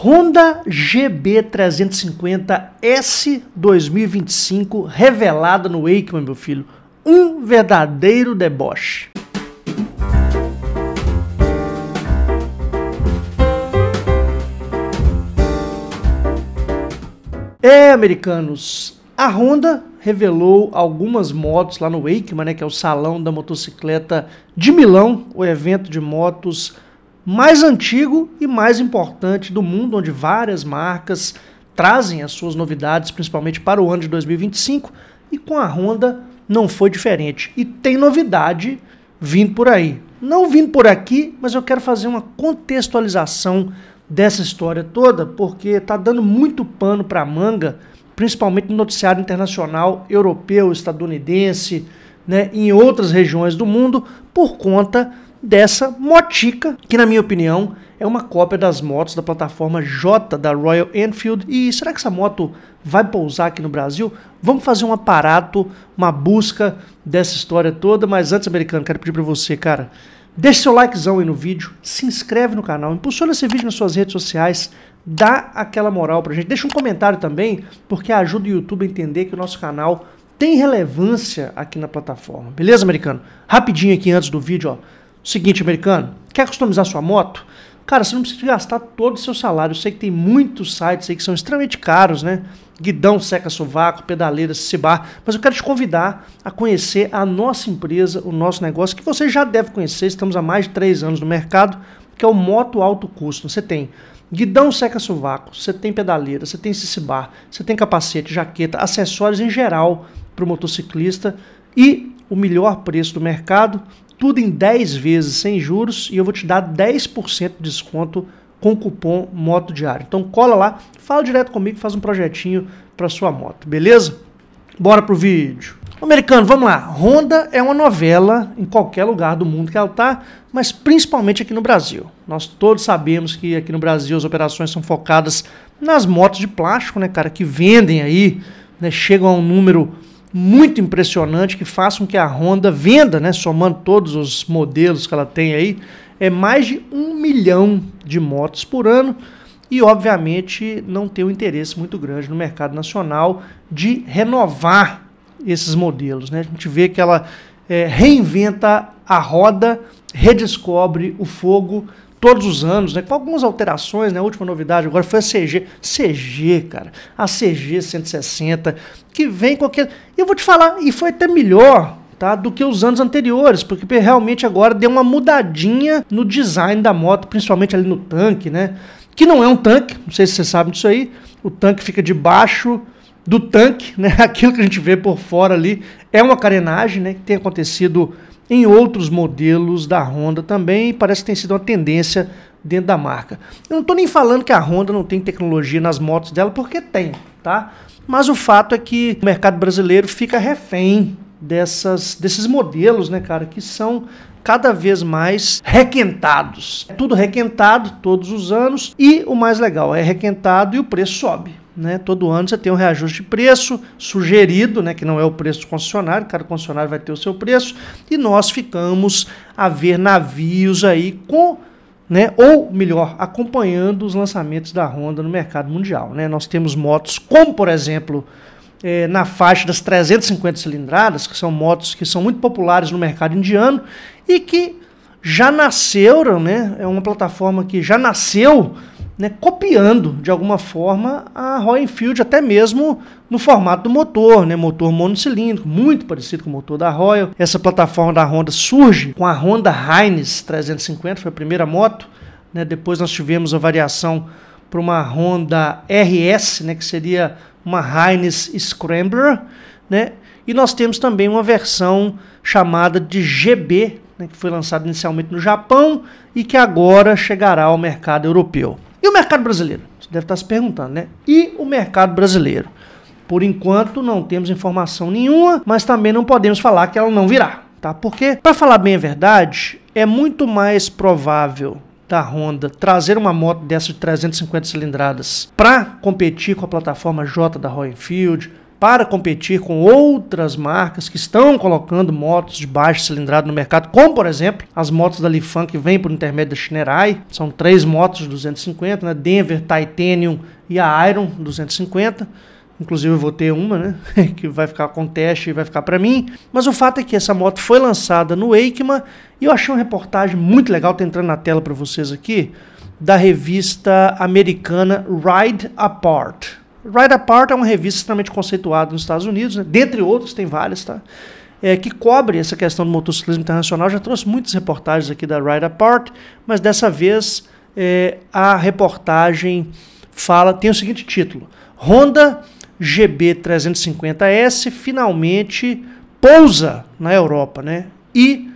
Honda GB350S 2025 revelada no Wakeman, meu filho. Um verdadeiro deboche. É, americanos, a Honda revelou algumas motos lá no Wakeman, né, que é o salão da motocicleta de Milão, o evento de motos mais antigo e mais importante do mundo, onde várias marcas trazem as suas novidades, principalmente para o ano de 2025, e com a Honda não foi diferente. E tem novidade vindo por aí. Não vindo por aqui, mas eu quero fazer uma contextualização dessa história toda, porque está dando muito pano para a manga, principalmente no noticiário internacional europeu, estadunidense, né, em outras regiões do mundo, por conta dessa motica, que na minha opinião é uma cópia das motos da plataforma J da Royal Enfield. E será que essa moto vai pousar aqui no Brasil? Vamos fazer um aparato, uma busca dessa história toda. Mas antes, americano, quero pedir para você, cara, deixe seu likezão aí no vídeo, se inscreve no canal, impulsiona esse vídeo nas suas redes sociais, dá aquela moral pra gente. Deixa um comentário também, porque ajuda o YouTube a entender que o nosso canal tem relevância aqui na plataforma. Beleza, americano? Rapidinho aqui antes do vídeo, ó. Seguinte, americano, quer customizar sua moto? Cara, você não precisa gastar todo o seu salário. Eu sei que tem muitos sites aí que são extremamente caros, né? Guidão, Seca Sovaco, Pedaleira, Cibar. Mas eu quero te convidar a conhecer a nossa empresa, o nosso negócio, que você já deve conhecer. Estamos há mais de três anos no mercado, que é o Moto Alto Custo. Você tem guidão seca sovaco, você tem pedaleira, você tem cicibar, você tem capacete, jaqueta, acessórios em geral para o motociclista e o melhor preço do mercado tudo em 10 vezes sem juros e eu vou te dar 10% de desconto com o cupom Moto Diário. Então cola lá, fala direto comigo, faz um projetinho para sua moto, beleza? Bora pro vídeo. Americano, vamos lá. Honda é uma novela em qualquer lugar do mundo que ela tá, mas principalmente aqui no Brasil. Nós todos sabemos que aqui no Brasil as operações são focadas nas motos de plástico, né, cara, que vendem aí, né, chegam a um número muito impressionante que faz com que a Honda venda, né, somando todos os modelos que ela tem aí, é mais de um milhão de motos por ano e, obviamente, não tem um interesse muito grande no mercado nacional de renovar esses modelos. Né? A gente vê que ela é, reinventa a roda, redescobre o fogo todos os anos, né? Com algumas alterações, né? A última novidade agora foi a CG. CG, cara. A CG 160, que vem com aquele. Eu vou te falar, e foi até melhor. Tá, do que os anos anteriores, porque realmente agora deu uma mudadinha no design da moto, principalmente ali no tanque, né? Que não é um tanque, não sei se você sabe disso aí. O tanque fica debaixo do tanque, né? Aquilo que a gente vê por fora ali é uma carenagem, né? Que tem acontecido em outros modelos da Honda também, parece que tem sido uma tendência dentro da marca. Eu não estou nem falando que a Honda não tem tecnologia nas motos dela, porque tem, tá? Mas o fato é que o mercado brasileiro fica refém dessas, desses modelos, né, cara, que são cada vez mais requentados. É tudo requentado todos os anos e o mais legal é requentado e o preço sobe né? Todo ano você tem um reajuste de preço sugerido, né? Que não é o preço do concessionário, cada concessionário vai ter o seu preço, e nós ficamos a ver navios aí com. Né? Ou melhor, acompanhando os lançamentos da Honda no mercado mundial. Né? Nós temos motos como, por exemplo, é, na faixa das 350 cilindradas, que são motos que são muito populares no mercado indiano e que já nasceram, né? é uma plataforma que já nasceu né, copiando de alguma forma a Royal Enfield, até mesmo no formato do motor, né, motor monocilíndrico, muito parecido com o motor da Royal. Essa plataforma da Honda surge com a Honda Heinz 350, foi a primeira moto. Né, depois nós tivemos a variação para uma Honda RS, né, que seria uma Heinz Scrambler, né? E nós temos também uma versão chamada de GB, né, que foi lançada inicialmente no Japão e que agora chegará ao mercado europeu. E o mercado brasileiro? Você deve estar se perguntando, né? E o mercado brasileiro? Por enquanto não temos informação nenhuma, mas também não podemos falar que ela não virá, tá? Porque, para falar bem a verdade, é muito mais provável da Honda trazer uma moto dessa de 350 cilindradas para competir com a plataforma J da Royal Enfield, para competir com outras marcas que estão colocando motos de baixo cilindrada no mercado, como por exemplo as motos da Lifan que vem por intermédio da Shinerai, são três motos de 250, né? Denver, Titanium e a Iron 250. Inclusive eu vou ter uma, né? que vai ficar com teste e vai ficar para mim. Mas o fato é que essa moto foi lançada no Aikman e eu achei uma reportagem muito legal, tá entrando na tela para vocês aqui, da revista americana Ride Apart. Ride Apart é uma revista extremamente conceituada nos Estados Unidos, né? dentre outros, tem várias, tá? É, que cobre essa questão do motociclismo internacional. Já trouxe muitas reportagens aqui da Ride Apart, mas dessa vez é, a reportagem fala, tem o seguinte título: Honda GB350S finalmente pousa na Europa, né? E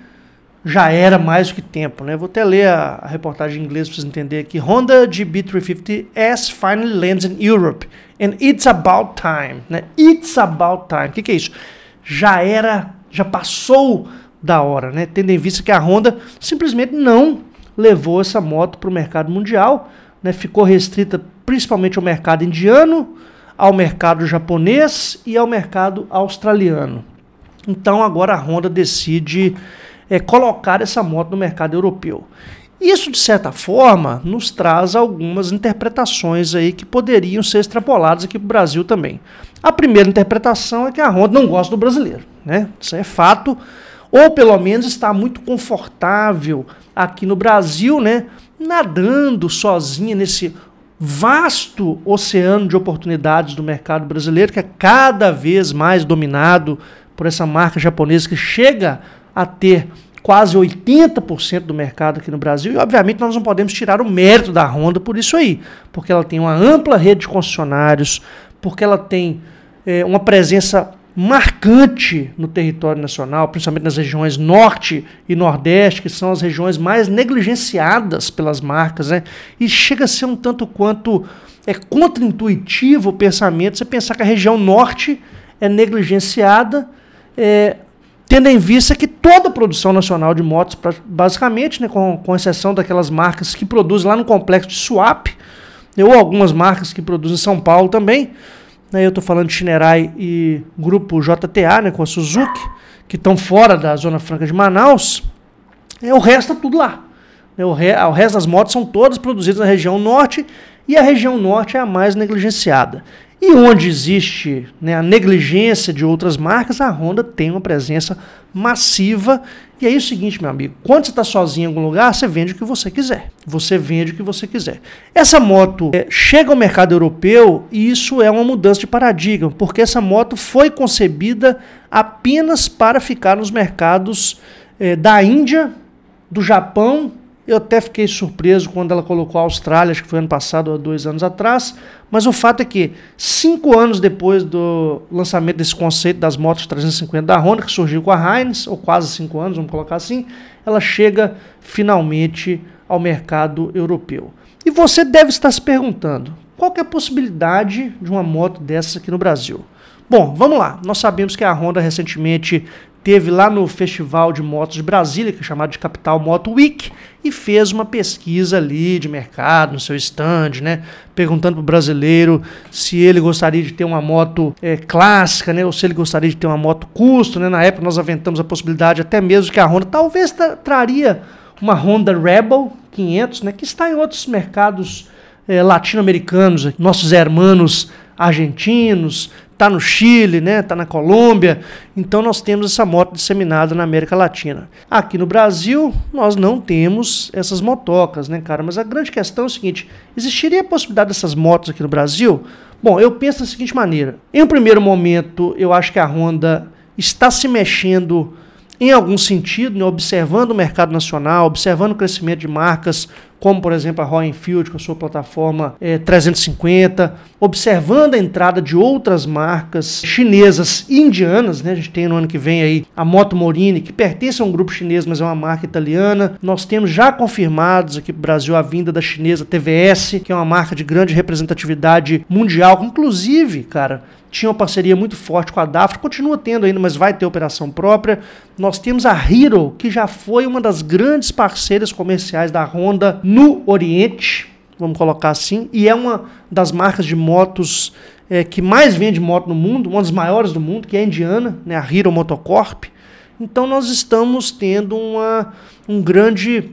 já era mais do que tempo, né? Vou até ler a, a reportagem em inglês para vocês entenderem aqui. Honda GB350 S finally lands in Europe and it's about time, né? It's about time. O que, que é isso? Já era, já passou da hora, né? Tendo em vista que a Honda simplesmente não levou essa moto para o mercado mundial, né? Ficou restrita principalmente ao mercado indiano, ao mercado japonês e ao mercado australiano. Então agora a Honda decide é, colocar essa moto no mercado europeu. Isso, de certa forma, nos traz algumas interpretações aí que poderiam ser extrapoladas aqui para o Brasil também. A primeira interpretação é que a Honda não gosta do brasileiro, né? Isso é fato, ou pelo menos está muito confortável aqui no Brasil, né? Nadando sozinha nesse vasto oceano de oportunidades do mercado brasileiro, que é cada vez mais dominado por essa marca japonesa que chega a ter quase 80% do mercado aqui no Brasil, e obviamente nós não podemos tirar o mérito da Honda por isso aí, porque ela tem uma ampla rede de concessionários, porque ela tem é, uma presença marcante no território nacional, principalmente nas regiões norte e nordeste, que são as regiões mais negligenciadas pelas marcas, né? E chega a ser um tanto quanto é contraintuitivo o pensamento, você pensar que a região norte é negligenciada, é, tendo em vista que toda a produção nacional de motos, basicamente, né, com, com exceção daquelas marcas que produzem lá no complexo de Suape, né, ou algumas marcas que produzem em São Paulo também. Né, eu estou falando de Chinerai e grupo JTA, né, com a Suzuki, que estão fora da Zona Franca de Manaus. E né, o resto é tudo lá. Né, o, re, o resto das motos são todas produzidas na região norte e a região norte é a mais negligenciada. E onde existe né, a negligência de outras marcas, a Honda tem uma presença massiva. E aí é o seguinte, meu amigo, quando você está sozinho em algum lugar, você vende o que você quiser. Você vende o que você quiser. Essa moto é, chega ao mercado europeu e isso é uma mudança de paradigma, porque essa moto foi concebida apenas para ficar nos mercados é, da Índia, do Japão eu até fiquei surpreso quando ela colocou a Austrália, acho que foi ano passado ou dois anos atrás, mas o fato é que, cinco anos depois do lançamento desse conceito das motos 350 da Honda, que surgiu com a Heinz, ou quase cinco anos, vamos colocar assim, ela chega finalmente ao mercado europeu. E você deve estar se perguntando, qual é a possibilidade de uma moto dessa aqui no Brasil? Bom, vamos lá. Nós sabemos que a Honda recentemente teve lá no Festival de Motos de Brasília, que é chamado de Capital Moto Week, e fez uma pesquisa ali de mercado, no seu stand, né? Perguntando o brasileiro se ele gostaria de ter uma moto é, clássica, né? Ou se ele gostaria de ter uma moto custo, né? Na época nós aventamos a possibilidade até mesmo que a Honda talvez tra traria uma Honda Rebel 500, né? Que está em outros mercados é, latino-americanos, nossos hermanos argentinos, está no Chile, né? Está na Colômbia. Então nós temos essa moto disseminada na América Latina. Aqui no Brasil nós não temos essas motocas, né, cara? Mas a grande questão é o seguinte: existiria a possibilidade dessas motos aqui no Brasil? Bom, eu penso da seguinte maneira: em um primeiro momento eu acho que a Honda está se mexendo em algum sentido, né, observando o mercado nacional, observando o crescimento de marcas como por exemplo a Royal Enfield com a sua plataforma é, 350, observando a entrada de outras marcas chinesas e indianas, né? A gente tem no ano que vem aí a Moto Morini, que pertence a um grupo chinês, mas é uma marca italiana. Nós temos já confirmados aqui no Brasil a vinda da chinesa TVS, que é uma marca de grande representatividade mundial, inclusive, cara, tinha uma parceria muito forte com a DAF, continua tendo ainda, mas vai ter operação própria. Nós temos a Hero, que já foi uma das grandes parceiras comerciais da Honda no Oriente, vamos colocar assim, e é uma das marcas de motos é, que mais vende moto no mundo, uma das maiores do mundo, que é a indiana, né, a Hero Motocorp. Então nós estamos tendo uma, um grande,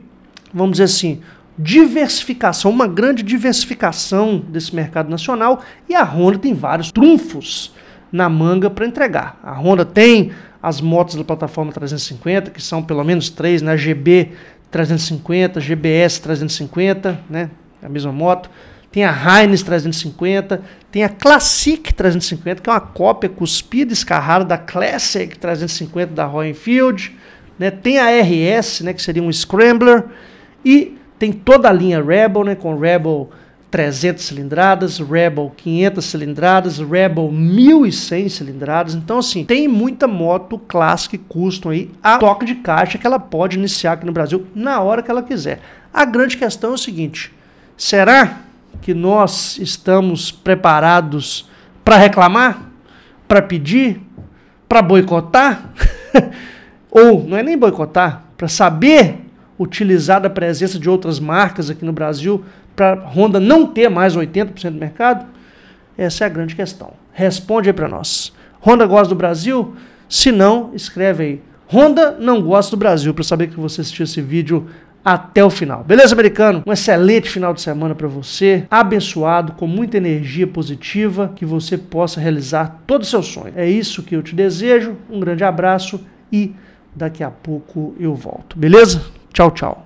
vamos dizer assim, diversificação, uma grande diversificação desse mercado nacional e a Honda tem vários trunfos na manga para entregar. A Honda tem as motos da plataforma 350, que são pelo menos três, na né? GB 350, GBS 350, né? É a mesma moto. Tem a Heinz 350, tem a Classic 350, que é uma cópia cuspida, escarrada da Classic 350 da Royal Enfield, né? Tem a RS, né, que seria um Scrambler e tem toda a linha Rebel, né, com Rebel 300 cilindradas, Rebel 500 cilindradas, Rebel 1100 cilindradas. Então, assim, tem muita moto clássica e custom aí a toque de caixa que ela pode iniciar aqui no Brasil na hora que ela quiser. A grande questão é o seguinte: será que nós estamos preparados para reclamar, para pedir, para boicotar? Ou não é nem boicotar, para saber utilizar a presença de outras marcas aqui no Brasil para Honda não ter mais 80% do mercado? Essa é a grande questão. Responde aí para nós. Honda gosta do Brasil? Se não, escreve aí. Honda não gosta do Brasil, para saber que você assistiu esse vídeo até o final. Beleza, americano? Um excelente final de semana para você, abençoado, com muita energia positiva, que você possa realizar todo o seu sonho. É isso que eu te desejo. Um grande abraço e daqui a pouco eu volto. Beleza? Tchau, tchau.